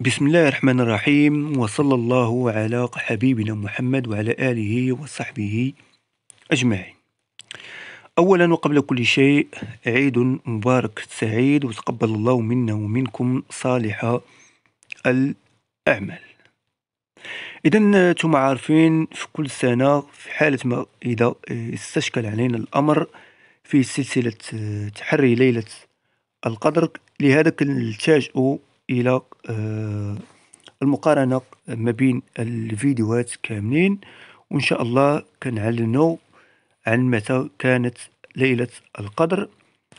بسم الله الرحمن الرحيم وصلى الله على حبيبنا محمد وعلى آله وصحبه أجمعين أولا وقبل كل شيء عيد مبارك سعيد وتقبل الله منا ومنكم صالح الأعمال إذا أنتم عارفين في كل سنة في حالة ما إذا استشكل علينا الأمر في سلسلة تحري ليلة القدر لهذا كنلتاجئ الى آه، المقارنه ما بين الفيديوهات كاملين وان شاء الله كنعلنوا عن متى كانت ليله القدر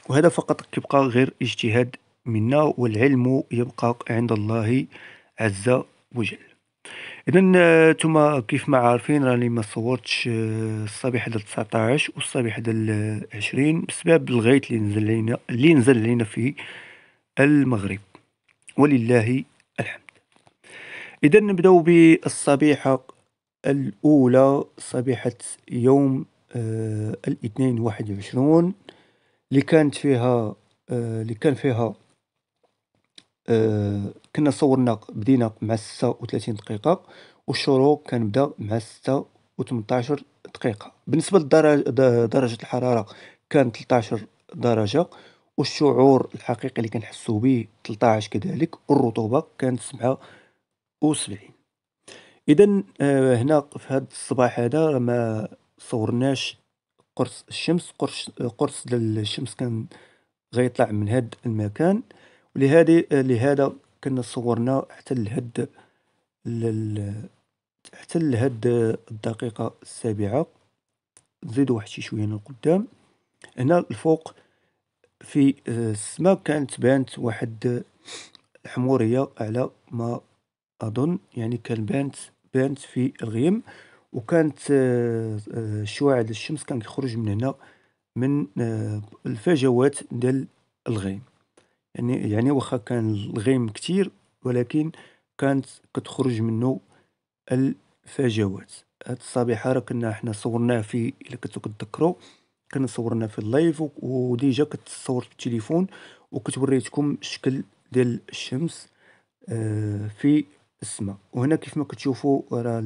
وهذا فقط كيبقى غير اجتهاد منا والعلم يبقى عند الله عز وجل اذا آه، نتوما كيف ما عارفين راني ما صورتش آه، الصباح ديال 19 والصباح ديال 20 بسبب الغيط اللي نزل لينا اللي نزل لينا في المغرب ولله الحمد إذا نبداو بالصبيحة الأولى صبيحة يوم آه الاثنين واحد وعشرون اللي كانت فيها آه اللي كان فيها آه كنا صورنا بدينا مع ستة وثلاثين دقيقة والشروق كان بدا مع ستة وثمنتاشر دقيقة بالنسبة لدرجة الحرارة كانت 13 درجة والشعور الحقيقي اللي كنحسو به تلطاعش كذلك الرطوبة كانت سبعة وسبعين، إذن آه، هنا في هاد الصباح هذا ما صورناش قرص الشمس قرص, قرص الشمس كان غيطلع من هاد المكان، ولهذا لهذا كنا صورنا حتى لهاد حتى لهاد الدقيقة السابعة، نزيدو واحد شي شوية من القدام، هنا الفوق. في آه، السماء كانت بانت واحد الحمورية آه، على ما أظن يعني كان بانت بانت في الغيم وكانت آه، الشعاع الشمس كان كيخرج من هنا من الفجوات ديال الغيم يعني يعني واخا كان الغيم كتير ولكن كانت كتخرج منه الفجوات هاد الصبيحة راه كنا حنا صورناه في إلا كنتو كتذكروا كنصورنا في اللايف وديجا كنت صورت بالتيليفون وكنت وريتكم الشكل ديال الشمس آه، في السماء وهنا كيف ما كتشوفوا راه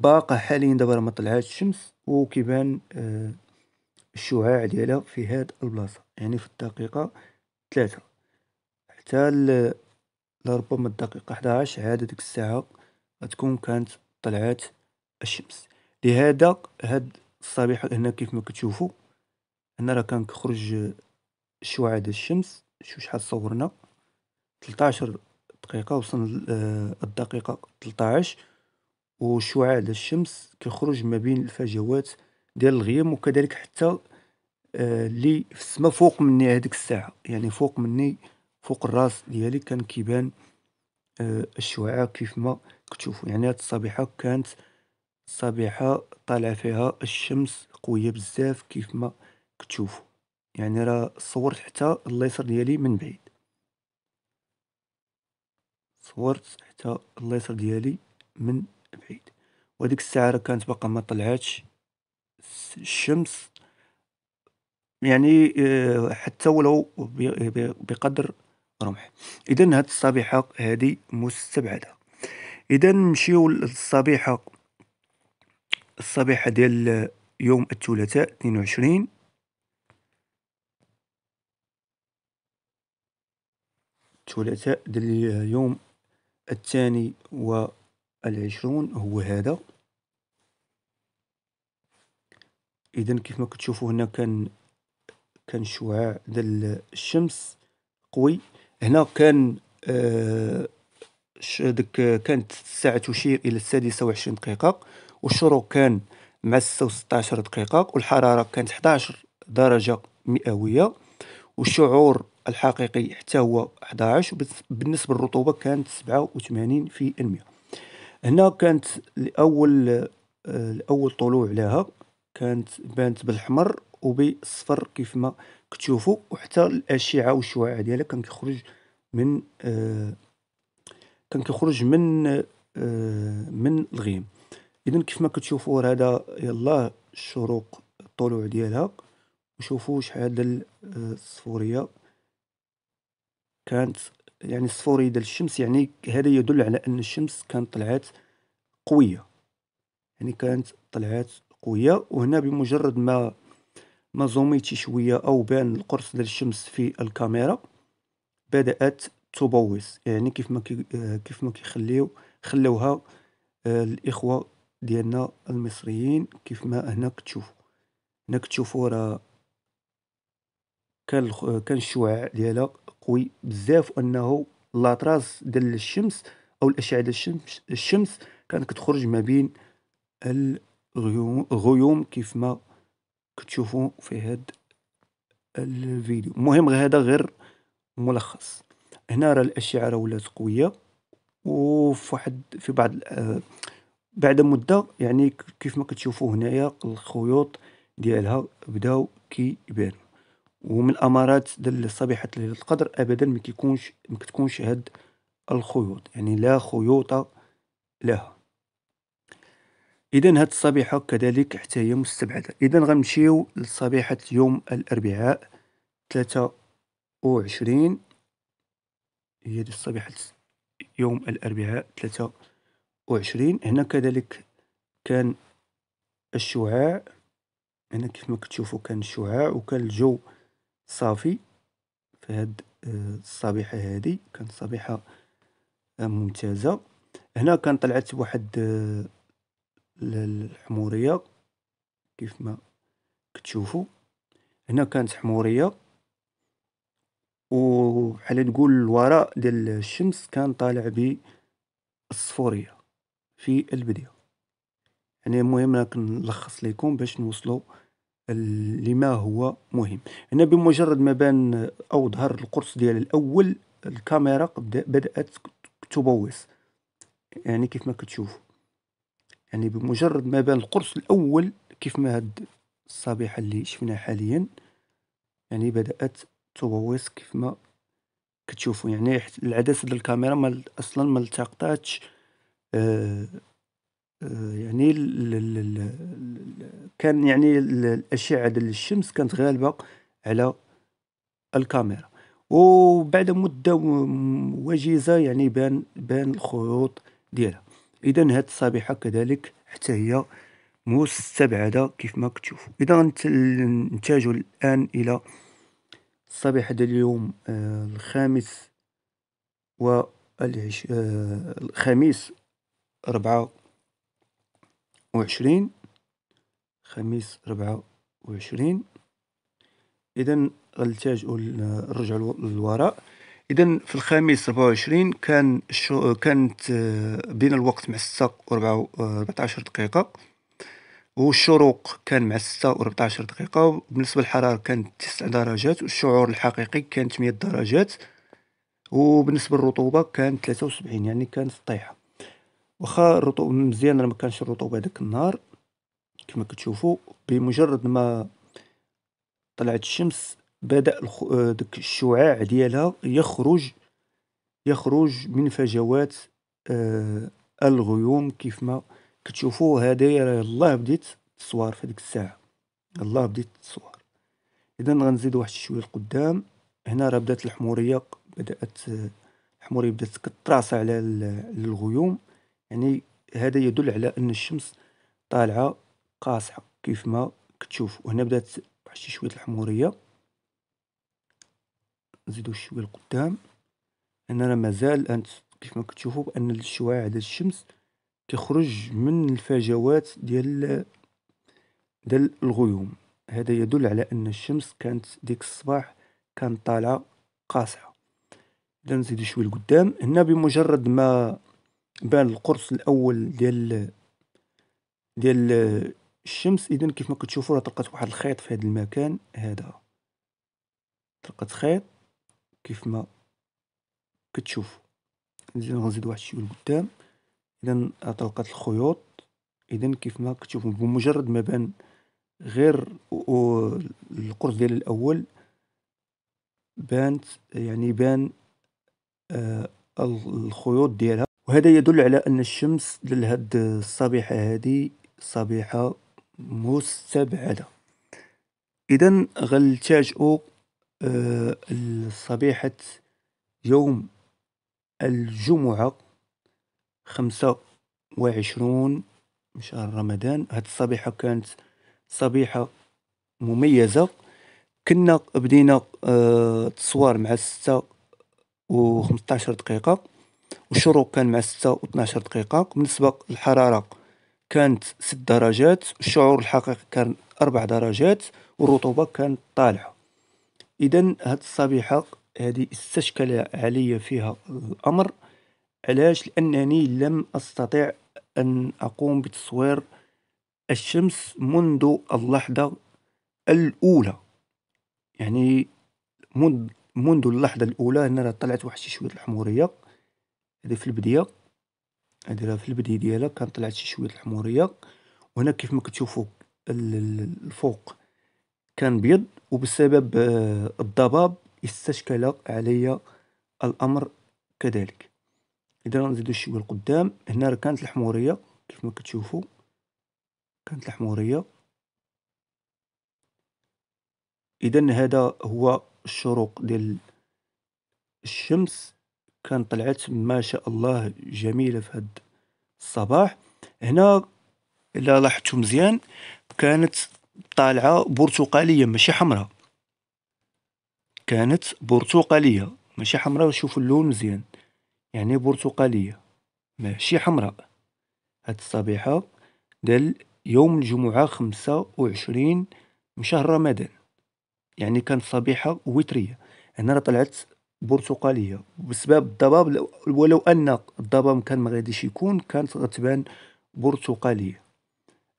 باقا حاليا دابا راه ما طلعات الشمس وكيبان آه، الشعاع ديالها في هاد البلاصه يعني في الدقيقه ثلاثة حتى لربما الدقيقه 11 عاد ديك الساعه غتكون كانت طلعات الشمس لهذا هاد الصباح هنا كيف ما كتشوفوا هنا راه كان الشعاع ديال الشمس شو شحال صورنا 13 دقيقه وصلنا آه، الدقيقه 13 وشعاع ديال الشمس كيخرج ما بين الفجوات ديال الغيم وكذلك حتى آه، اللي في السماء فوق مني هذيك الساعه يعني فوق مني فوق الراس ديالي كان كيبان آه، الشعاع كيف ما كتشوفوا يعني هاد الصبيحه كانت صبيحة طالعة فيها الشمس قوية بزاف كيف ما كتشوفوا يعني راه صورت حتى الليسر ديالي من بعيد صورت حتى الليسر ديالي من بعيد وهذيك الساعه راه كانت باقا ما طلعاتش الشمس يعني آه، حتى ولو بقدر رمح اذا هاد الصبيحه هذه مستبعده اذا نمشيو للصبيحه الصبيحة ديال يوم الثلاثاء اثنين الثلاثاء ديال يوم الثاني والعشرون هو هذا اذا كيف ما كتشوفوا هنا كان كان الشعاع ديال الشمس قوي هنا كان آه كانت الساعة تشير إلى السادسة وعشرين دقيقة والشروق كان مع 16 دقيقة والحرارة كانت 11 درجة مئوية والشعور الحقيقي حتى هو حداعش وبالنسبة للرطوبة كانت سبعة في المية هنا كانت لأول الأول طلوع لها كانت بانت بالحمر وبالصفر كيف ما كتشوفوا وحتى الأشعة والشعاع ديالها كان كيخرج من آه كان كيخرج من آه من الغيم إذن كيف ما كتشوفوا هذا يلاه الشروق الطلوع ديالها وشوفوا شحال الصفورية كانت يعني الصفوريه ديال الشمس يعني هذا يدل على أن الشمس كانت طلعت قوية يعني كانت طلعت قوية وهنا بمجرد ما ما زوميتي شوية أو بان القرص ديال الشمس في الكاميرا بدأت تبوس يعني كيف ما كيف ما كيخليو خلوها آه، الإخوة ديالنا المصريين كيف ما هنا كتشوفوا هنا كتشوفوا راه كان كان الشعاع ديالها قوي بزاف انه لاطراس ديال الشمس او الاشعه ديال الشمس الشمس كانت كتخرج ما بين الغيوم كيف ما كتشوفوا في هاد الفيديو المهم هذا غير ملخص هنا راه الاشعه ولات قويه وفي واحد في بعض بعد مدة يعني كيف ما كتشوفو هنايا الخيوط ديالها بداو كيبانو ومن الامارات ديال صبيحة ليلة القدر ابدا ما كتكونش هاد الخيوط يعني لا خيوط لها اذا هاد الصبيحة كذلك حتى هي مستبعدة اذا غنمشيو لصبيحة يوم الاربعاء تلاتة وعشرين هي دي صبيحة يوم الاربعاء تلاتة وعشرين هنا كذلك كان الشعاع هنا كيف ما كتشوفوا كان الشعاع وكان الجو صافي في هاد آه، الصبيحة هادي كانت صبيحة آه، ممتازة هنا كان طلعت واحد آه، الحمورية كيف ما كتشوفوا هنا كانت حمورية وبحال نقول الوراء ديال الشمس كان طالع بالصفورية في البداية يعني المهم راك نلخص لكم باش نوصلوا لما هو مهم هنا بمجرد ما بان او ظهر القرص ديال الاول الكاميرا بدات تبوص يعني كيف ما كتشوفوا يعني بمجرد ما بان القرص الاول كيف ما هاد الصبيحه اللي شفناها حاليا يعني بدات تبوص كيف ما كتشوفوا يعني العدسه ديال الكاميرا ما اصلا ما التقطاتش آه، آه، يعني كان يعني الاشعه ديال الشمس كانت غالبه على الكاميرا وبعد مده وجيزه يعني بان بان الخيوط ديالها اذا هاد الصبيحه كذلك حتى هي مستبعده كيف ما كتشوفوا اذا نتجهوا الان الى الصبيحه ديال اليوم آه، الخامس و الخميس ربعة وعشرين خميس ربعة وعشرين إذا غنلتاجئو نرجعو للوراء إذا في الخميس ربعة وعشرين كان الشو كانت بين الوقت مع ستة وربعة ربعتاشر دقيقة والشروق كان مع ستة وربعتاشر دقيقة وبالنسبة للحرارة كانت تسع درجات والشعور الحقيقي كانت مية درجات وبالنسبة للرطوبة كانت تلاتة وسبعين يعني كانت طايحة. واخا الرطوبة مزيان راه مكانش الرطوبة هداك النهار كما كتشوفو بمجرد ما طلعت الشمس بدأ آه، داك الشعاع ديالها يخرج يخرج من فجوات آه، الغيوم كيفما كتشوفو هدايا راه الله بديت تصوار في هاديك الساعة الله بديت تصوار إذن غنزيد واحد شوية لقدام هنا راه بدات الحمورية بدأت آه، الحمورية بدات كتراصع على الغيوم. يعني هذا يدل على أن الشمس طالعة قاصحة كيف ما كتشوفو، هنا بدات واحد شي شوية الحمورية، نزيدو شوية القدام هنا راه مازال أنت كيف ما كتشوفو بأن الشعاع ديال الشمس كيخرج من الفجوات ديال ديال الغيوم، هذا يدل على أن الشمس كانت ديك الصباح كانت طالعة قاصحة، إذا نزيدو شوية القدام هنا بمجرد ما. بان القرص الأول ديال ديال الشمس إذن كيفما كتشوفو راه طلقت واحد الخيط في هاد المكان هدا، طلقت خيط كيفما كتشوفو، نزيد نزيد واحد شوية لقدام إذن راه الخيوط الخيوط إذن كيفما كتشوفو بمجرد ما بان غير القرص ديال الأول بانت يعني بان آه، الخيوط ديالها. وهذا يدل على أن الشمس لهاد الصبيحة هادي صبيحة مستبعدة إذا غنلتجئو آه، لصبيحة يوم الجمعة خمسة وعشرون من شهر رمضان هاد الصبيحة كانت صبيحة مميزة كنا بدينا التصوير آه، مع ستة وخمسطاشر دقيقة والشروق كان مع 6 و12 دقيقة بالنسبة للحرارة كانت 6 درجات الشعور الحقيقي كان 4 درجات والرطوبة كانت طالعة إذا هاد الصبيحة هذه استشكل علي فيها الأمر علاش لأنني لم أستطع أن أقوم بتصوير الشمس منذ اللحظة الأولى يعني منذ اللحظة الأولى هنا راه طلعت واحد شي شوية الحمورية هاذي في البدية راه في البداية ديالها طلعت شي شوية الحمورية وهنا ما كتشوفوا الفوق كان بيض وبسبب آه، الضباب استشكل علي الامر كذلك اذا نزيدو شويه القدام هنا راه كانت الحموريه كيف ما كتشوفوا كانت الحموريه اذا هذا هو الشروق ديال الشمس كان طلعت ما شاء الله جميلة في هاد الصباح. هنا إلا لاحظتو مزيان كانت طالعة برتقالية ماشي حمرا، كانت برتقالية ماشي حمرا شوف اللون مزيان يعني برتقالية ماشي حمرا، هاد الصبيحة ديال يوم الجمعة خمسة وعشرين من شهر رمضان يعني كانت صبيحة وترية، هنا راه طلعت. برتقاليه بسبب الضباب ولو ان الضباب كان ما غاديش يكون كانت غتبان برتقاليه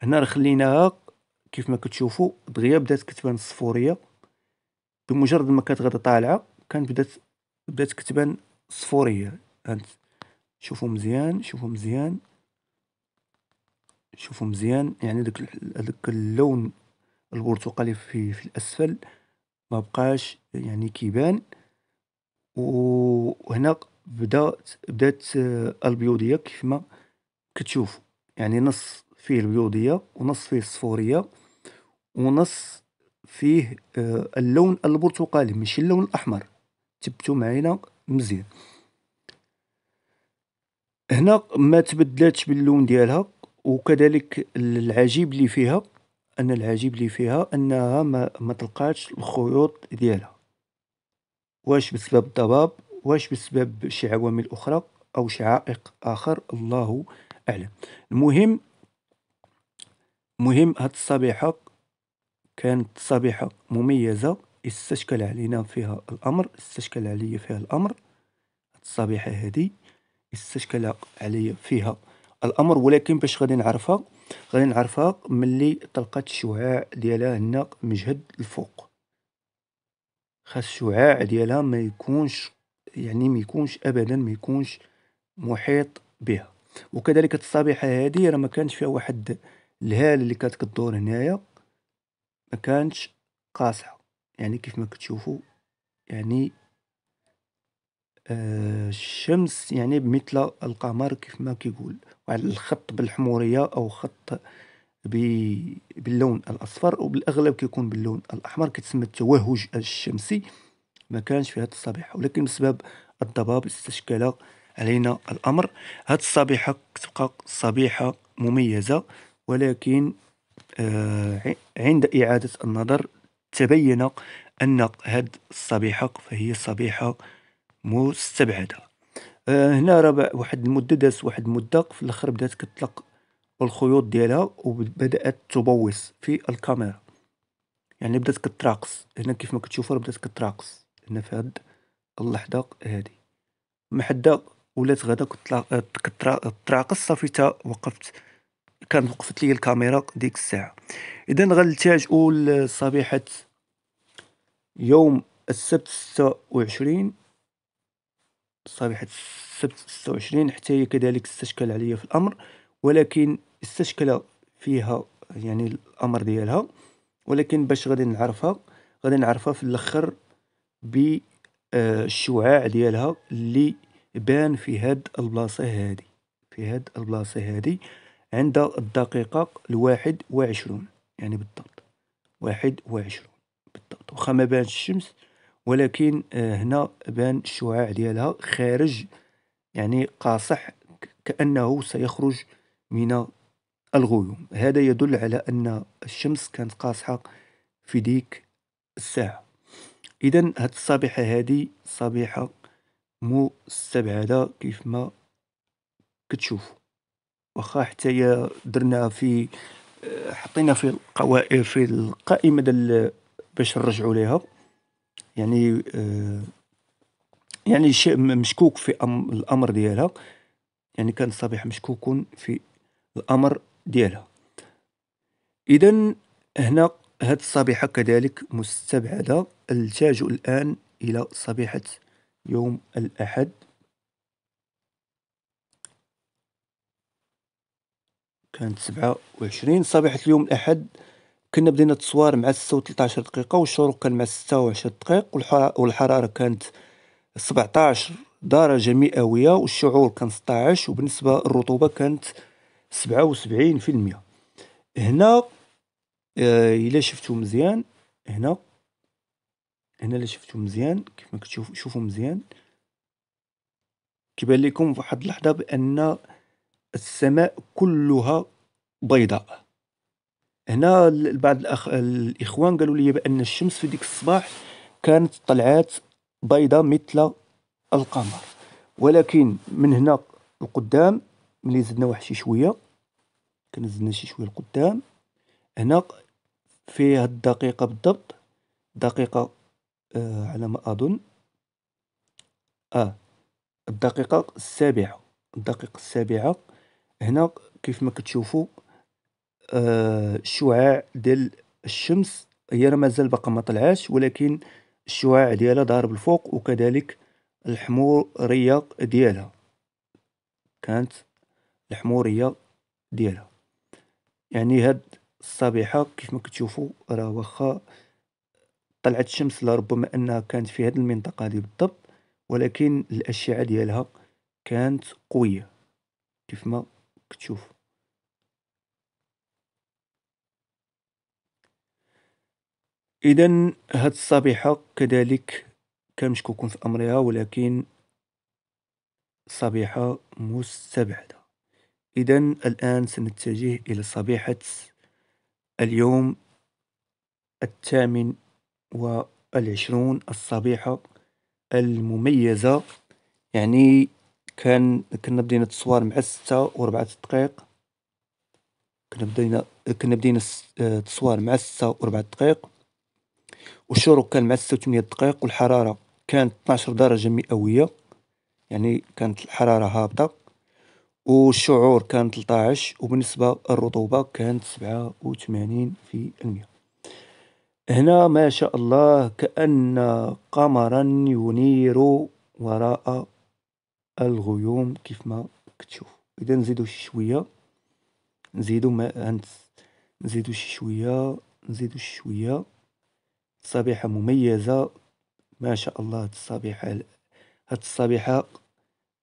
هنا راه خليناها كيف ما كتشوفوا دغيا بدات كتبان صفورية بمجرد ما كانت غدا طالعه كانت بدات بدات كتبان صفوريه شوفوا مزيان شوفوا مزيان شوفوا مزيان يعني داك داك اللون البرتقالي في في الاسفل ما بقاش يعني كيبان وهنا بدات بدات آه، البيوضيه كيف ما كتشوفوا يعني نص فيه البيوضيه ونص فيه الصفوريه ونص فيه آه، اللون البرتقالي ماشي اللون الاحمر تبتو معينا مزيان هنا ما تبدلاتش باللون ديالها وكذلك العجيب اللي فيها ان العجيب اللي فيها انها ما, ما تلقاتش الخيوط ديالها واش بسبب الضباب واش بسبب شي عوامل أخرى أو شي عائق آخر الله أعلم المهم مهم هاد الصبيحة كانت صبيحة مميزة استشكل علينا فيها الأمر استشكل علي فيها الأمر هاد الصبيحة هادي استشكل علي فيها الأمر ولكن باش غادي نعرفها غادي نعرفها ملي طلقات الشعاع ديالها هنا مجهد الفوق خاص الشعاع ديالها ما يكونش يعني ما يكونش ابدا ما يكونش محيط بها وكذلك الصبيحه هذه راه ما كانش فيها واحد الهاله اللي كانت كدور هنايا ما كانش قاصحه يعني كيف ما كتشوفوا يعني آه الشمس يعني مثل القمر كيف ما كيقول واحد الخط بالحموريه او خط باللون الاصفر وبالاغلب كيكون باللون الاحمر كتسمى التوهج الشمسي ما كانش في هذه الصبيحه ولكن بسبب الضباب استشكل علينا الامر هذه الصبيحه كتبقى صبيحه مميزه ولكن آه عند اعاده النظر تبين ان هذه الصبيحه فهي صبيحه مستبعده آه، هنا راه واحد المده داس واحد المده في الاخر بدات كتطلق والخيوط ديالها وبدات تبوص في الكاميرا يعني بدات كتراقص هنا كيف ما كتشوفوا بدات كتراقص هنا في هاد اللحظه هادي ما حدا ولات غدا كتراقص صافي تا وقفت كان وقفت لي الكاميرا ديك الساعه اذا غنلتجئوا لصبيحه يوم السبت 26 صبيحه السبت 26 حتى هي كذلك استشكل عليا في الامر ولكن استشكل فيها يعني الأمر ديالها ولكن باش غادي نعرفها غادي نعرفها في الاخر ب الشعاع ديالها اللي بان في هاد البلاصه هادي في هاد البلاصه هادي عند الدقيقه الواحد وعشرون يعني بالضبط واحد وعشرون بالضبط وخا ما بانش الشمس ولكن آه، هنا بان الشعاع ديالها خارج يعني قاصح كأنه سيخرج من الغيوم هذا يدل على أن الشمس كانت قاصحة في ديك الساعة إذا هاد الصبيحة هادي صبيحة مستبعدة كيف ما كتشوفوا واخا حتى درناها في حطينا في القوائم في القائمة ديال باش نرجعو ليها يعني آه، يعني شيء يعني مشكوك في الأمر ديالها يعني كانت صبيحة مشكوك في الأمر ديالها اذا هنا هاد الصبيحة كذلك مستبعدة ألتاج الآن إلى صبيحة يوم الأحد كانت سبعة وعشرين صباحة اليوم الأحد كنا بدينا التصوير مع ستة وتلتاشر دقيقة والشروق كان مع ستة وعشرين دقيق والحرارة كانت سبعتاش درجة مئوية والشعور كان ستاعش وبالنسبة للرطوبة كانت 77% هنا آه، الا شفتو مزيان هنا هنا الا شفتو مزيان كيفما كتشوفو شوفو مزيان كيبان لكم فواحد اللحظه بان السماء كلها بيضاء هنا بعض الأخ... الاخوان قالوا لي بان الشمس في ديك الصباح كانت طلعات بيضاء مثل القمر ولكن من هنا القدام ملي زدنا واحد شي شويه كنزلنا شي شويه لقدام هنا في هاد الدقيقه بالضبط دقيقه آه على ما اظن اه الدقيقه السابعه الدقيقه السابعه هنا كيف ما كتشوفوا آه الشعاع ديال الشمس هي راه مازال باقا ما طلعاش ولكن الشعاع ديالها ضارب الفوق وكذلك الحموريه ديالها كانت الحموريه ديالها يعني هاد الصبيحه كيف ما كتشوفوا راه واخا طلعت الشمس لربما انها كانت في هذه المنطقه هذه بالضبط ولكن الاشعه ديالها كانت قويه كيف ما كتشوف اذا هاد الصبيحه كذلك كان مشكوك في امرها ولكن صبيحه مستبعده إذا الآن سنتجه إلى صبيحة اليوم الثامن والعشرون الصبيحة المميزة يعني كان كنا بدينا التصوير مع ستة وربعة دقائق كنا بدينا كنا بدينا التصوير مع ستة وربعة دقائق والشروق كان مع ستة وثمانية دقائق والحرارة كانت 12 درجة مئوية يعني كانت الحرارة هابطة والشعور كان 13 وبالنسبة للرطوبة كانت سبعة في المية، هنا ما شاء الله كأن قمرا ينير وراء الغيوم كيف ما كتشوفو، إذا نزيدو شي شوية نزيدو ما نزيدو شي شوية نزيدو شي شوية، صبيحة مميزة ما شاء الله هاد الصبيحة هاد الصبيحة.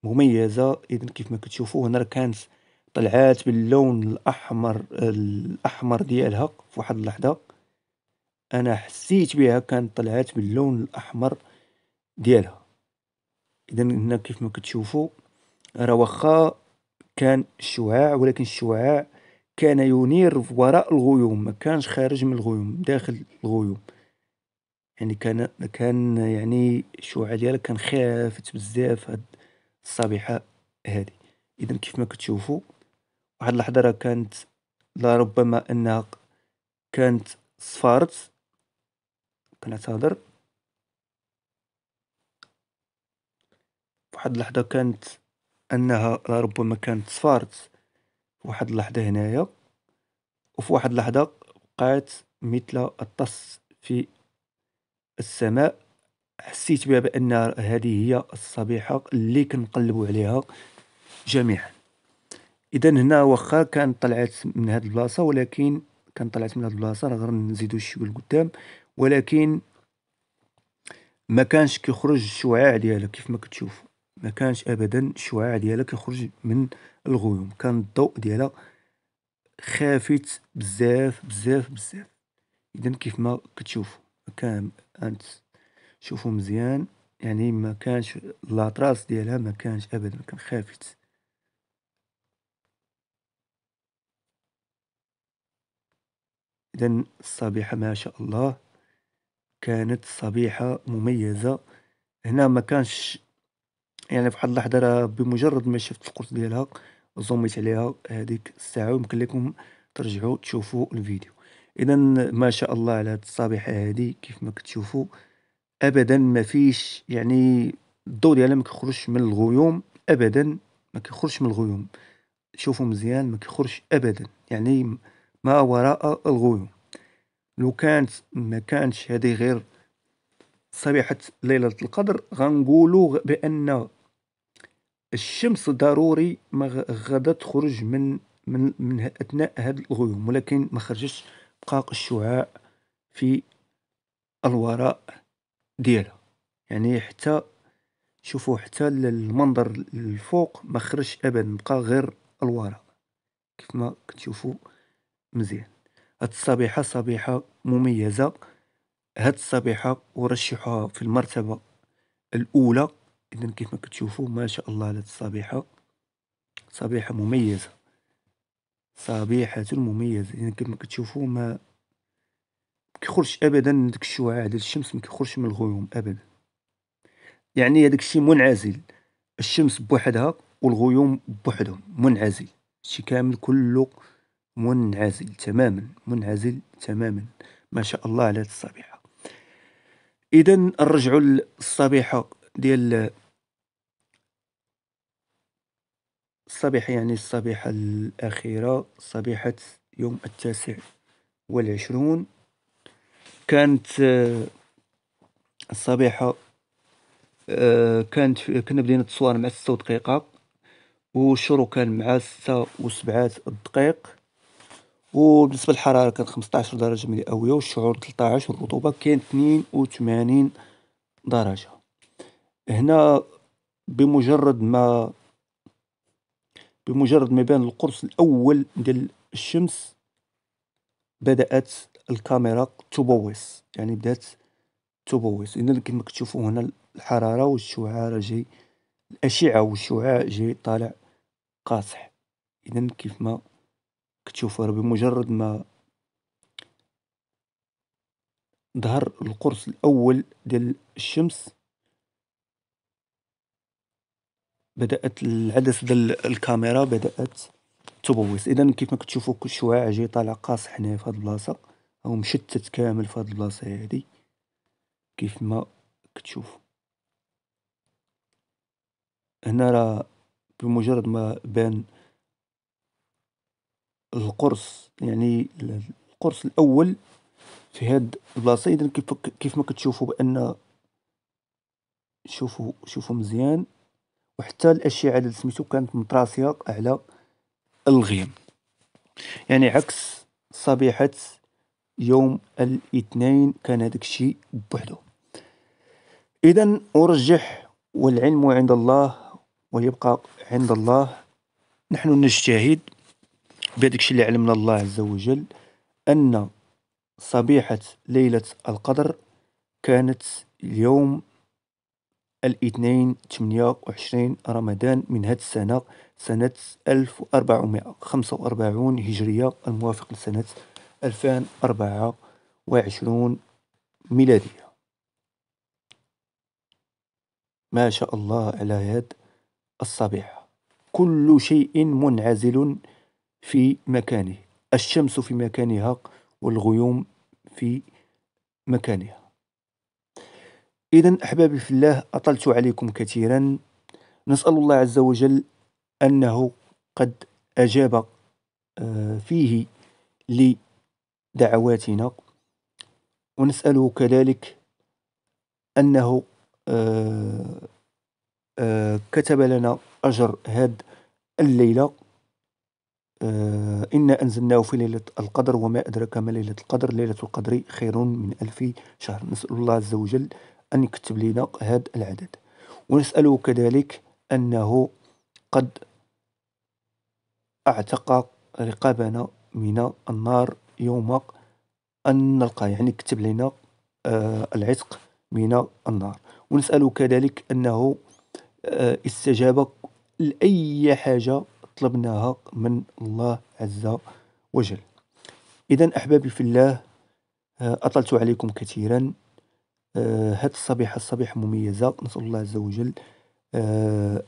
مميزة إذن كيف ما كتشوفو هنا كانت طلعات باللون الأحمر الأحمر ديالها في واحد اللحظة أنا حسيت بها كانت طلعات باللون الأحمر ديالها، إذن هنا كيف ما كتشوفو راه واخا كان الشعاع ولكن الشعاع كان ينير وراء الغيوم مكانش خارج من الغيوم داخل الغيوم، يعني كان كان يعني الشعاع ديالها كان خافت بزاف هاد. الصبيحه هذه. إذن كيف ما كتشوفوا واحد اللحظة راه كانت لربما أنها كانت صفارت، كنعتذر، واحد اللحظة كانت أنها لربما كانت صفارت واحد اللحظة هنايا، وفي واحد اللحظة بقات مثل الطس في السماء. حسيت بها بأن هذه هي الصبيحة اللي كنقلبو عليها جميعا، إذا هنا واخا كان طلعت من هاد البلاصة ولكن كان طلعت من هاد البلاصة راه غير نزيدو شوية لقدام، ولكن ما كانش كيخرج الشعاع ديالها كيف ما كتشوفو، كانش أبدا الشعاع ديالها كيخرج من الغيوم، كان الضوء ديالها خافت بزاف بزاف بزاف، إذا كيف ما كتشوفو انت شوفوا مزيان يعني ما كانش لاطراس ديالها ما كانش ابدا كان خافت اذا الصبيحه ما شاء الله كانت صبيحه مميزه هنا ما كانش يعني في واحد اللحظه راه بمجرد ما شفت القرص ديالها زوميت عليها هذيك الساعه ويمكن لكم ترجعوا تشوفوا الفيديو اذا ما شاء الله على هاد الصبيحه هذه كيف ما كتشوفوا ابدا ما فيش يعني الضوء ديالها ما كيخرجش من الغيوم ابدا ما كيخرجش من الغيوم شوفوا مزيان ما كيخرجش ابدا يعني ما وراء الغيوم لو كانت ما كانتش هذه غير صبيحة ليلة القدر غنقولوا بأن الشمس ضروري ما غادا تخرج من من من اثناء هاد الغيوم ولكن ما خرجتش بقاق الشعاع في الوراء ديالها، يعني حتى شوفوا حتى المنظر الفوق ما خرجش ابدا بقى غير الوراء كيف ما كتشوفوا مزيان هاد الصبيحه صبيحه مميزه هاد الصبيحه ارشحها في المرتبه الاولى اذا كيف ما كتشوفوا ما شاء الله هاد الصبيحه صبيحه مميزه صبيحه مميزه اذا كيف ما كتشوفوا ما كيخرجش ابدا داك الشعاع ديال الشمس ما كيخرجش من الغيوم ابدا يعني هذاك الشيء منعزل الشمس بوحدها والغيوم بوحدهم منعزل هادشي كامل كله منعزل تماما منعزل تماما ما شاء الله على هاد الصبيحة اذا نرجعو للصبيحة ديال الصبيحة يعني الصبيحة الأخيرة صبيحة يوم التاسع والعشرون كانت آه، الصبيحة آه، كانت كنا بدينا التصوير مع ستة دقيقة والشروق كان مع ستة وسبعة الدقيق وبالنسبة للحرارة كانت خمسطاعش درجة مئوية والشعور تلطاعش والرطوبة كانت تنين وتمانين درجة، هنا بمجرد ما بمجرد ما بان القرص الأول ديال الشمس بدأت. الكاميرا تبوس يعني بدات تبوس اذا كما كتشوفوا هنا الحراره والشعاع جاي الاشعه والشعاع جاي طالع قاصح اذا كيف ما كتشوفوا راه بمجرد ما ظهر القرص الاول ديال الشمس بدات العدسه ديال الكاميرا بدات تبوس اذا كيف ما كتشوفوا الشعاع جاي طالع قاصح هنا في هاد البلاصه او مشتت كامل في هاد البلاصة هادي كيف ما كتشوفو، هنا راه بمجرد ما بان القرص يعني القرص الأول في هاد البلاصة إذن كيف ما كتشوفو بأن شوفو شوفوا مزيان وحتى الأشعة اللي سميتو كانت متراسية على الغيم يعني عكس صبيحة. يوم الاثنين كان هذاك الشيء بوحدو، إذا أرجح والعلم عند الله ويبقى عند الله نحن نجتهد بهذاك الشيء اللي علمنا الله عز وجل أن صبيحة ليلة القدر كانت اليوم الاثنين ثمانية وعشرين رمضان من هذه السنة سنة ألف هجرية الموافق لسنة. 2024 ميلادية، ما شاء الله على يد الصبيحة، كل شيء منعزل في مكانه، الشمس في مكانها والغيوم في مكانها، إذا أحبابي في الله أطلت عليكم كثيرا، نسأل الله عز وجل أنه قد أجاب آه، فيه لي دعواتنا ونسأله كذلك أنه آه، آه، كتب لنا أجر هاد الليلة آه، إنا أنزلناه في ليلة القدر وما أدراك ما ليلة القدر ليلة القدر خير من ألف شهر نسأل الله عز وجل أن يكتب لنا هذا العدد ونسأله كذلك أنه قد أعتق رقابنا من النار يوم أن نلقاه يعني كتب لنا آه، العتق من النار ونسأله كذلك أنه آه، استجاب لأي حاجة طلبناها من الله عز وجل إذا أحبابي في الله آه، أطلت عليكم كثيرا هذه الصبيحة الصبيحة مميزة نسأل الله عز وجل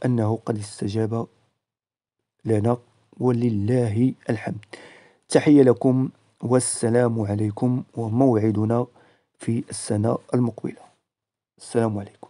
أنه قد استجاب لنا ولله الحمد تحية لكم والسلام عليكم وموعدنا في السنة المقبلة السلام عليكم